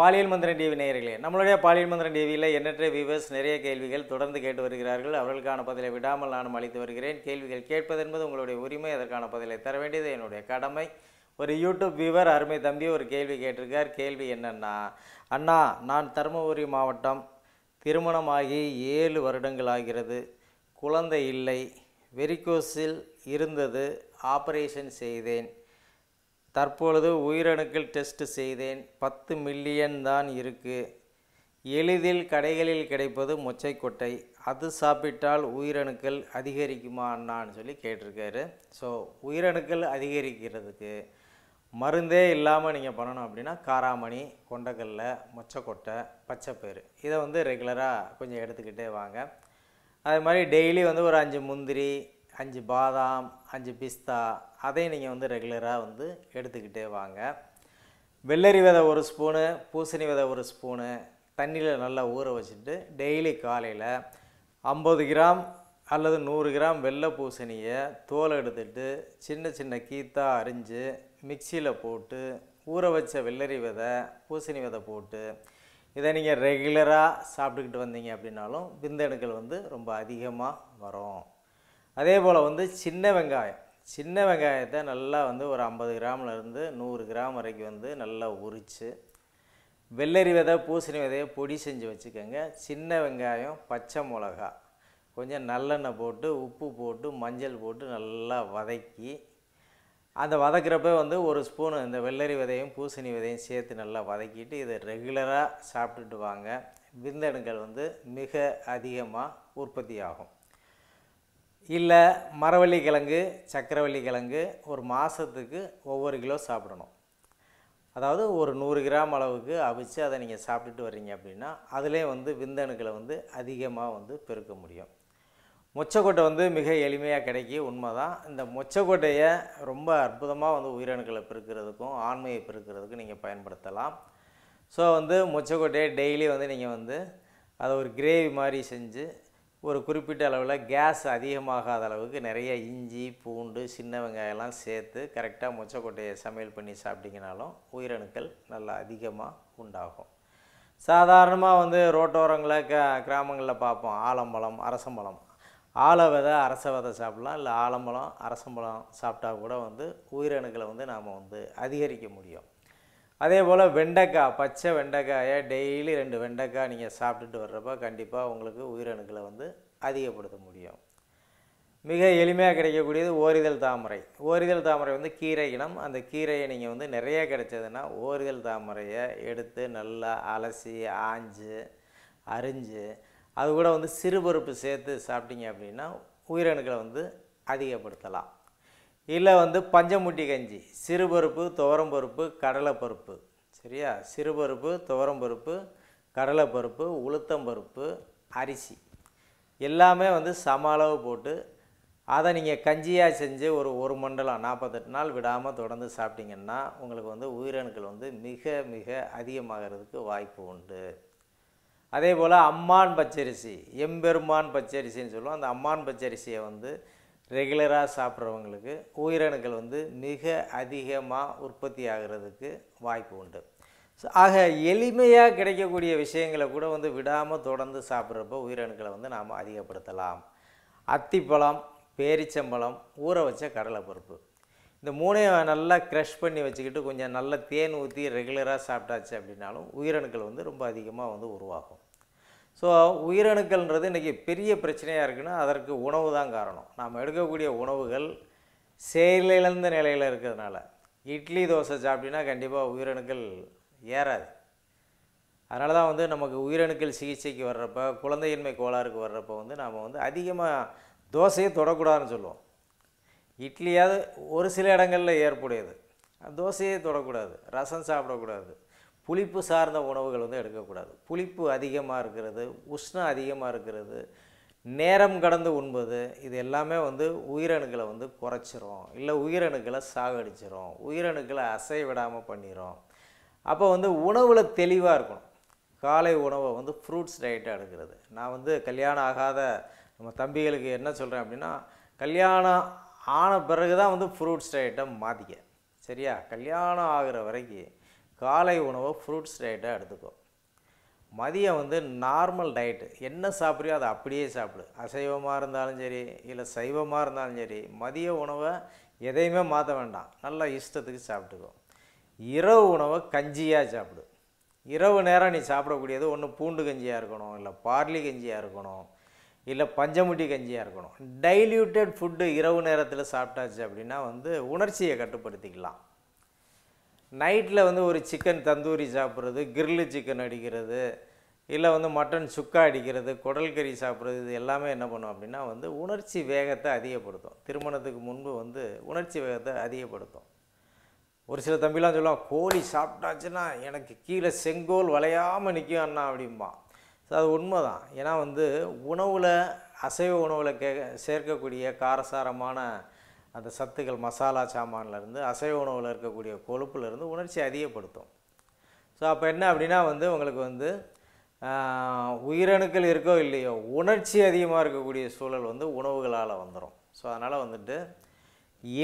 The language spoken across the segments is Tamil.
பாலியல் மந்திரன் டிவி நேயர்களே நம்மளுடைய பாலியல் மந்திரன் டிவியில் எண்ணற்ற வியூவர்ஸ் நிறைய கேள்விகள் தொடர்ந்து கேட்டு வருகிறார்கள் அவர்களுக்கான பதிலை விடாமல் நானும் அளித்து வருகிறேன் கேள்விகள் கேட்பது என்பது உங்களுடைய உரிமை அதற்கான பதிலை தர வேண்டியது என்னுடைய கடமை ஒரு யூடியூப் வியூவர் அருமை தம்பி ஒரு கேள்வி கேட்டிருக்கார் கேள்வி என்னென்னா அண்ணா நான் தருமபுரி மாவட்டம் திருமணமாகி ஏழு வருடங்கள் ஆகிறது குழந்தை இல்லை வெரிக்கோஸில் இருந்தது ஆப்ரேஷன் செய்தேன் தற்பொழுது உயிரணுக்கள் டெஸ்ட் செய்தேன் பத்து மில்லியன் தான் இருக்குது எளிதில் கடைகளில் கிடைப்பது மொச்சைக்கொட்டை அது சாப்பிட்டால் உயிரணுக்கள் அதிகரிக்குமா அண்ணான்னு சொல்லி கேட்டிருக்காரு ஸோ உயிரணுக்கள் அதிகரிக்கிறதுக்கு மருந்தே இல்லாமல் நீங்கள் பண்ணணும் அப்படின்னா காராமணி கொண்டக்கல்ல மொச்சக்கொட்டை பச்சைப்பயிறு இதை வந்து ரெகுலராக கொஞ்சம் எடுத்துக்கிட்டே வாங்க அதே மாதிரி டெய்லி வந்து ஒரு அஞ்சு முந்திரி அஞ்சு பாதாம் அஞ்சு பிஸ்தா அதையும் நீங்கள் வந்து ரெகுலராக வந்து எடுத்துக்கிட்டே வாங்க வெள்ளரி விதை ஒரு ஸ்பூனு பூசணி விதை ஒரு ஸ்பூனு தண்ணியில் நல்லா ஊற வச்சுட்டு டெய்லி காலையில் ஐம்பது கிராம் அல்லது நூறு கிராம் வெள்ளை பூசணியை தோலை எடுத்துகிட்டு சின்ன சின்ன கீத்தா அரிஞ்சு மிக்சியில் போட்டு ஊற வச்ச வெள்ளரி விதை பூசணி விதை போட்டு இதை நீங்கள் ரெகுலராக சாப்பிட்டுக்கிட்டு வந்தீங்க அப்படின்னாலும் விந்தணுக்கள் வந்து ரொம்ப அதிகமாக வரும் அதே போல் வந்து சின்ன வெங்காயம் சின்ன வெங்காயத்தை நல்லா வந்து ஒரு ஐம்பது கிராம்லேருந்து நூறு கிராம் வரைக்கும் வந்து நல்லா உரித்து வெள்ளரி விதை பூசணி விதையை பொடி செஞ்சு வச்சுக்கோங்க சின்ன வெங்காயம் பச்சை மிளகா கொஞ்சம் நல்லெண்ணெய் போட்டு உப்பு போட்டு மஞ்சள் போட்டு நல்லா வதக்கி அந்த வதக்கிறப்ப வந்து ஒரு ஸ்பூன் இந்த வெள்ளரி விதையும் பூசணி விதையும் சேர்த்து நல்லா வதக்கிட்டு இதை ரெகுலராக சாப்பிட்டுட்டு வாங்க விந்தணுக்கள் வந்து மிக அதிகமாக உற்பத்தி ஆகும் இல்லை மரவள்ளி கிழங்கு சக்கரவள்ளி கிழங்கு ஒரு மாதத்துக்கு ஒவ்வொரு கிலோ சாப்பிடணும் அதாவது ஒரு நூறு கிராம் அளவுக்கு அவிச்சு அதை நீங்கள் சாப்பிட்டுட்டு வர்றீங்க அப்படின்னா அதிலே வந்து விந்தணுக்களை வந்து அதிகமாக வந்து பெருக்க முடியும் மொச்சக்கொட்டை வந்து மிக எளிமையாக கிடைக்கி உண்மை தான் இந்த மொச்சக்கொட்டையை ரொம்ப அற்புதமாக வந்து உயிரணுக்களை பெருக்கிறதுக்கும் ஆண்மையை பெருக்கிறதுக்கும் நீங்கள் பயன்படுத்தலாம் ஸோ வந்து மொச்சக்கொட்டையை டெய்லி வந்து நீங்கள் வந்து அதை ஒரு கிரேவி மாதிரி செஞ்சு ஒரு குறிப்பிட்ட அளவில் கேஸ் அதிகமாகாத அளவுக்கு நிறைய இஞ்சி பூண்டு சின்ன வெங்காயம்லாம் சேர்த்து கரெக்டாக மொச்சக்கொட்டையை சமையல் பண்ணி சாப்பிட்டிங்கனாலும் உயிரணுக்கள் நல்லா அதிகமாக உண்டாகும் சாதாரணமாக வந்து ரோட்டோரங்களில் க கிராமங்களில் பார்ப்போம் ஆலம்பழம் அரசம்பழம் ஆல விதை அரச விதை சாப்பிட்லாம் இல்லை ஆலம்பழம் அரசம்பழம் சாப்பிட்டா கூட வந்து உயிரணுக்களை வந்து நாம் வந்து அதிகரிக்க முடியும் அதே போல் வெண்டைக்காய் பச்சை வெண்டைக்காயை டெய்லி ரெண்டு வெண்டைக்காய் நீங்கள் சாப்பிட்டுட்டு வர்றப்ப கண்டிப்பாக உங்களுக்கு உயிரணுக்களை வந்து அதிகப்படுத்த முடியும் மிக எளிமையாக கிடைக்கக்கூடியது ஓரிதழ் தாமரை ஓரிதழ் தாமரை வந்து கீரை இனம் அந்த கீரையை நீங்கள் வந்து நிறைய கிடைச்சதுன்னா ஓரிதழ் தாமரையை எடுத்து நல்லா அலசி ஆஞ்சு அரிஞ்சு அது கூட வந்து சிறுபருப்பு சேர்த்து சாப்பிட்டீங்க அப்படின்னா உயிரணுக்களை வந்து அதிகப்படுத்தலாம் இல்லை வந்து பஞ்சமுட்டி கஞ்சி சிறுபருப்பு துவரம்பருப்பு கடலைப்பருப்பு சரியா சிறுபருப்பு துவரம்பருப்பு கடலைப்பருப்பு உளுத்தம்பருப்பு அரிசி எல்லாமே வந்து சம அளவு போட்டு அதை நீங்கள் கஞ்சியாக செஞ்சு ஒரு ஒரு மண்டலம் நாற்பத்தெட்டு நாள் விடாமல் தொடர்ந்து சாப்பிட்டிங்கன்னா உங்களுக்கு வந்து உயிரணுக்கள் வந்து மிக மிக அதிகமாகிறதுக்கு வாய்ப்பு உண்டு அதே போல் அம்மான் பச்சரிசி எம்பெருமான் பச்சரிசின்னு சொல்லுவோம் அந்த அம்மான் பச்சரிசியை வந்து ரெகுலராக சாப்பிட்றவங்களுக்கு உயிரணுக்கள் வந்து மிக அதிகமாக உற்பத்தி ஆகிறதுக்கு வாய்ப்பு உண்டு ஸோ ஆக எளிமையாக கிடைக்கக்கூடிய விஷயங்களை கூட வந்து விடாமல் தொடர்ந்து சாப்பிட்றப்ப உயிரணுக்களை வந்து நாம் அதிகப்படுத்தலாம் அத்திப்பழம் பேரிச்சம்பழம் ஊற வச்ச கடலைப்பருப்பு இந்த மூணையும் நல்லா க்ரஷ் பண்ணி வச்சுக்கிட்டு கொஞ்சம் நல்ல தேன் ஊற்றி ரெகுலராக சாப்பிட்டாச்சு அப்படின்னாலும் உயிரணுக்கள் வந்து ரொம்ப அதிகமாக வந்து உருவாகும் ஸோ உயிரணுக்கள்ன்றது இன்றைக்கி பெரிய பிரச்சனையாக இருக்குன்னா அதற்கு உணவு தான் காரணம் நாம் எடுக்கக்கூடிய உணவுகள் செயலிழந்த நிலையில் இருக்கிறதுனால இட்லி தோசை சாப்பிட்டினா கண்டிப்பாக உயிரணுக்கள் ஏறாது அதனால தான் வந்து நமக்கு உயிரணுக்கள் சிகிச்சைக்கு வர்றப்ப குழந்தையின்மை கோளாறுக்கு வர்றப்போ வந்து நாம் வந்து அதிகமாக தோசையை தொடக்கூடாதுன்னு சொல்லுவோம் இட்லியாவது ஒரு சில இடங்களில் ஏற்புடையது தோசையே தொடக்கூடாது ரசம் சாப்பிடக்கூடாது புளிப்பு சார்ந்த உணவுகள் வந்து எடுக்கக்கூடாது புளிப்பு அதிகமாக இருக்கிறது உஷ்ணம் அதிகமாக இருக்கிறது நேரம் கடந்து உண்பது இது எல்லாமே வந்து உயிரணுக்களை வந்து குறைச்சிரும் இல்லை உயிரணுக்களை சாகடிச்சிரும் உயிரணுக்களை அசை விடாமல் பண்ணிடும் அப்போ வந்து உணவில் தெளிவாக இருக்கணும் காலை உணவை வந்து ஃப்ரூட்ஸ் டயட்டாக எடுக்கிறது நான் வந்து கல்யாணம் ஆகாத நம்ம தம்பிகளுக்கு என்ன சொல்கிறேன் அப்படின்னா கல்யாணம் ஆன பிறகு தான் வந்து ஃப்ரூட்ஸ் டயட்டை மாற்றிக்க சரியா கல்யாணம் ஆகிற வரைக்கும் காலை உணவு ஃப்ரூட்ஸ் டயட்டாக எடுத்துக்கோ மதியம் வந்து நார்மல் டயட்டு என்ன சாப்பிட்றியோ அதை அப்படியே சாப்பிடு அசைவமாக இருந்தாலும் சரி இல்லை சைவமாக இருந்தாலும் சரி மதிய உணவை எதையுமே மாற்ற வேண்டாம் நல்லா இஷ்டத்துக்கு சாப்பிட்டுக்கோ இரவு உணவை கஞ்சியாக சாப்பிடு இரவு நேரம் நீ சாப்பிடக்கூடியது ஒன்று பூண்டு கஞ்சியாக இருக்கணும் இல்லை பார்லி கஞ்சியாக இருக்கணும் இல்லை பஞ்சமுட்டி கஞ்சியாக இருக்கணும் டைல்யூட்டட் ஃபுட்டு இரவு நேரத்தில் சாப்பிட்டாச்சு அப்படின்னா வந்து உணர்ச்சியை கட்டுப்படுத்திக்கலாம் நைட்டில் வந்து ஒரு சிக்கன் தந்தூரி சாப்பிட்றது கிரில்லு சிக்கன் அடிக்கிறது இல்லை வந்து மட்டன் சுக்கா அடிக்கிறது குடல் கறி சாப்பிட்றது இது எல்லாமே என்ன பண்ணும் அப்படின்னா வந்து உணர்ச்சி வேகத்தை அதிகப்படுத்தும் திருமணத்துக்கு முன்பு வந்து உணர்ச்சி வேகத்தை அதிகப்படுத்தும் ஒரு சில தம்பிலாம் சொல்லுவான் கோழி சாப்பிட்டாச்சுன்னா எனக்கு கீழே செங்கோல் வளையாமல் நிற்கும் அண்ணா அப்படிம்பான் ஸோ அது உண்மை தான் ஏன்னா வந்து உணவில் அசைவ உணவில் கே சேர்க்கக்கூடிய காரசாரமான அந்த சத்துக்கள் மசாலா சாமான்லேருந்து அசைவ உணவில் இருக்கக்கூடிய கொழுப்புலேருந்து உணர்ச்சி அதிகப்படுத்தும் ஸோ அப்போ என்ன அப்படின்னா வந்து உங்களுக்கு வந்து உயிரணுக்கள் இருக்கோ இல்லையோ உணர்ச்சி அதிகமாக இருக்கக்கூடிய சூழல் வந்து உணவுகளால் வந்துடும் ஸோ அதனால் வந்துட்டு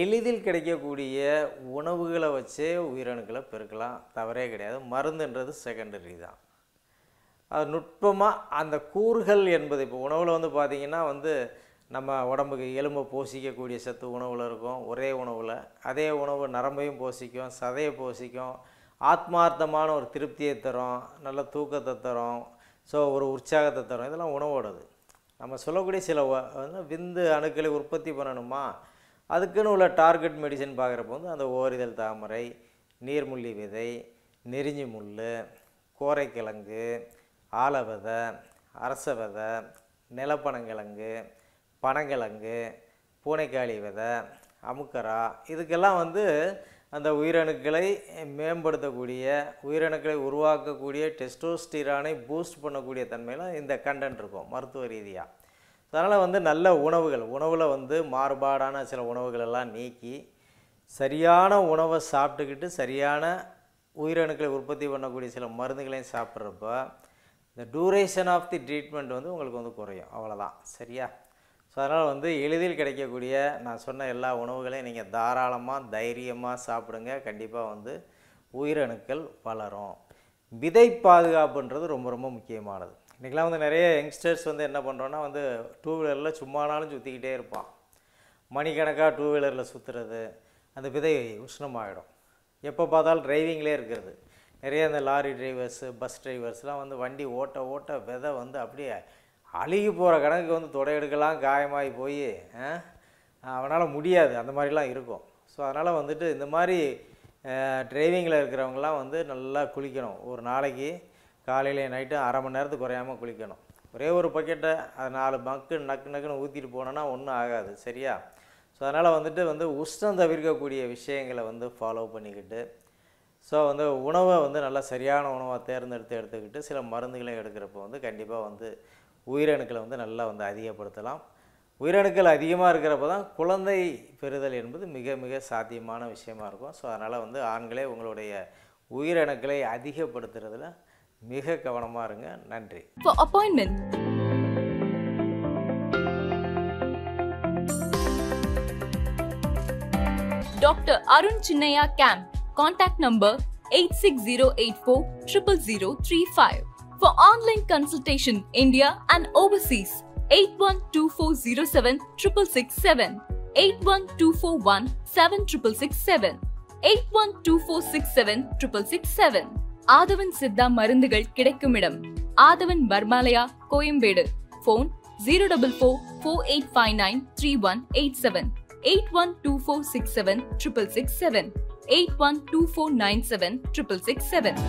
எளிதில் கிடைக்கக்கூடிய உணவுகளை வச்சே உயிரணுக்களை பெருக்கலாம் தவறே கிடையாது மருந்துன்றது செகண்டரி தான் அது நுட்பமாக அந்த கூறுகள் என்பது இப்போ உணவில் வந்து பார்த்திங்கன்னா வந்து நம்ம உடம்புக்கு எலும்பை போஷிக்கக்கூடிய சத்து உணவில் இருக்கும் ஒரே உணவில் அதே உணவு நரம்பையும் போஷிக்கும் சதையை போஷிக்கும் ஆத்மார்த்தமான ஒரு திருப்தியை தரும் நல்ல தூக்கத்தை தரும் ஸோ ஒரு உற்சாகத்தை தரும் இதெல்லாம் உணவோடது நம்ம சொல்லக்கூடிய சில வந்து விந்து அணுக்களை உற்பத்தி பண்ணணுமா அதுக்குன்னு உள்ள டார்கெட் மெடிசன் பார்க்குறப்ப வந்து அந்த ஓரிதழ் தாமரை நீர்முள்ளி விதை நெறிஞ்சி முள் கோரைக்கிழங்கு ஆலவதை அரச விதை நிலப்பனங்கிழங்கு பனங்கிழங்கு பூனைக்காளி விதை அமுக்கரா இதுக்கெல்லாம் வந்து அந்த உயிரணுக்களை மேம்படுத்தக்கூடிய உயிரணுக்களை உருவாக்கக்கூடிய டெஸ்டோஸ்டிரானை பூஸ்ட் பண்ணக்கூடிய தன்மையில் இந்த கண்டென்ட் இருக்கும் மருத்துவ ரீதியாக அதனால் வந்து நல்ல உணவுகள் உணவில் வந்து மாறுபாடான சில உணவுகளெல்லாம் நீக்கி சரியான உணவை சாப்பிட்டுக்கிட்டு சரியான உயிரணுக்களை உற்பத்தி பண்ணக்கூடிய சில மருந்துகளையும் சாப்பிட்றப்ப இந்த டூரேஷன் ஆஃப் தி ட்ரீட்மெண்ட் வந்து உங்களுக்கு வந்து குறையும் அவ்வளோதான் சரியா ஸோ அதனால் வந்து எளிதில் கிடைக்கக்கூடிய நான் சொன்ன எல்லா உணவுகளையும் நீங்கள் தாராளமாக தைரியமாக சாப்பிடுங்க கண்டிப்பாக வந்து உயிரணுக்கள் வளரும் விதை பாதுகாப்புன்றது ரொம்ப ரொம்ப முக்கியமானது இன்றைக்கெலாம் வந்து நிறைய யங்ஸ்டர்ஸ் வந்து என்ன பண்ணுறோன்னா வந்து டூ வீலரில் சும்மானாலும் சுற்றிக்கிட்டே இருப்பான் மணிக்கணக்காக டூ வீலரில் சுற்றுறது அந்த விதை உஷ்ணமாகிடும் எப்போ பார்த்தாலும் டிரைவிங்லேயே இருக்கிறது நிறைய அந்த லாரி டிரைவர்ஸு பஸ் டிரைவர்ஸ்லாம் வந்து வண்டி ஓட்ட ஓட்ட விதை வந்து அப்படியே அழுகி போகிற கணக்கு வந்து தொடையெடுக்கலாம் காயமாகி போய் அவனால் முடியாது அந்த மாதிரிலாம் இருக்கும் ஸோ அதனால் வந்துட்டு இந்த மாதிரி டிரைவிங்கில் இருக்கிறவங்கலாம் வந்து நல்லா குளிக்கணும் ஒரு நாளைக்கு காலையிலே நைட்டும் அரை மணி நேரத்துக்கு குறையாமல் குளிக்கணும் ஒரே ஒரு பக்கெட்டை அது நாலு மக்கு நக்கு நக்குன்னு ஊற்றிட்டு போனோன்னா ஒன்றும் ஆகாது சரியா ஸோ அதனால் வந்துட்டு வந்து உஷ்ணம் தவிர்க்கக்கூடிய விஷயங்களை வந்து ஃபாலோ பண்ணிக்கிட்டு ஸோ வந்து உணவை வந்து நல்லா சரியான உணவாக தேர்ந்தெடுத்து எடுத்துக்கிட்டு சில மருந்துகளை எடுக்கிறப்போ வந்து கண்டிப்பாக வந்து உயிரணுக்களை வந்து நல்லா வந்து அதிகப்படுத்தலாம் உயிரணுக்கள் அதிகமாக இருக்கிறப்ப தான் குழந்தை பெறுதல் என்பது மிக மிக சாத்தியமான விஷயமா இருக்கும் ஸோ அதனால் வந்து ஆண்களே உங்களுடைய உயிரணுக்களை அதிகப்படுத்துறதுல மிக கவனமாக இருங்க நன்றி appointment doctor Arun Chinnaiya camp contact number eight six zero eight four triple zero three five For online consultation, India and overseas, 812407 667 812417 7667 812467 667 Aadhavan Siddha மருந்துகள் கிடைக்குமிடம் Aadhavan Pharmalaya Koyambedu phone zero double four four eight five nine three one eight seven eight one two four six seven triple six seven eight one two four nine seven triple six seven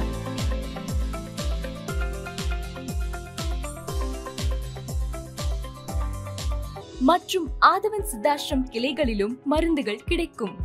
மற்றும் ஆதவன் சித்தாஷ்ரம் கிளைகளிலும் மருந்துகள் கிடைக்கும்